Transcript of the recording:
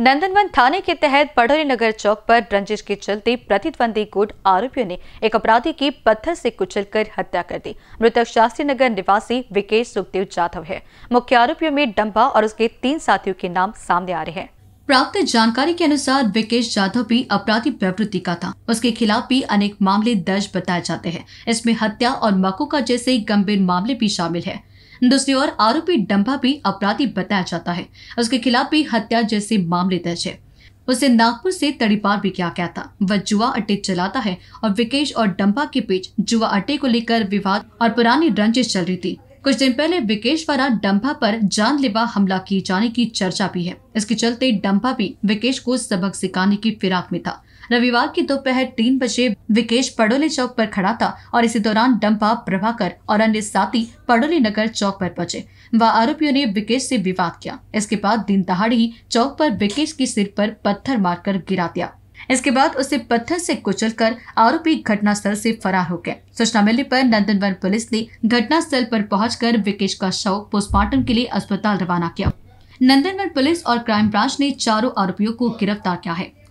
नंदनवन थाने के तहत पढ़ोरी नगर चौक पर रंजिश के चलते प्रतिद्वंदी गुट आरोपियों ने एक अपराधी की पत्थर से कुचलकर हत्या कर दी मृतक शास्त्री नगर निवासी विकेश सुखदेव जाधव है मुख्य आरोपियों में डम्बा और उसके तीन साथियों के नाम सामने आ रहे हैं प्राप्त जानकारी के अनुसार विकेश जाधव भी अपराधी प्रवृत्ति का था उसके खिलाफ भी अनेक मामले दर्ज बताए जाते हैं इसमें हत्या और मकोका जैसे गंभीर मामले भी शामिल है दूसरी ओर आरोपी डंभा भी अपराधी बताया जाता है उसके खिलाफ भी हत्या जैसे मामले दर्ज है उसे नागपुर से तड़ीपार भी किया गया था वह जुआ अड्डे चलाता है और विकेश और डंपा के बीच जुआ अड्डे को लेकर विवाद और पुरानी रंजिश चल रही थी कुछ दिन पहले विकेश द्वारा डंपा पर जानलेवा हमला किए जाने की चर्चा भी है इसके चलते डंपा भी विकेश को सबक सिखाने की फिराक में था रविवार की दोपहर तीन बजे विकेश पड़ोली चौक पर खड़ा था और इसी दौरान डंपा प्रभाकर और अन्य साथी पड़ोली नगर चौक पर पहुंचे व आरोपियों ने विकेश से विवाद किया इसके बाद दिन दहाड़ी ही चौक पर विकेश के सिर पर पत्थर मारकर गिरा दिया इसके बाद उसे पत्थर से कुचलकर आरोपी घटनास्थल से फरार हो गए सूचना मिलने पर नंदनवन पुलिस ने घटनास्थल पर पहुंचकर विकेश का शव पोस्टमार्टम के लिए अस्पताल रवाना किया नंदनवन पुलिस और क्राइम ब्रांच ने चारों आरोपियों को गिरफ्तार किया है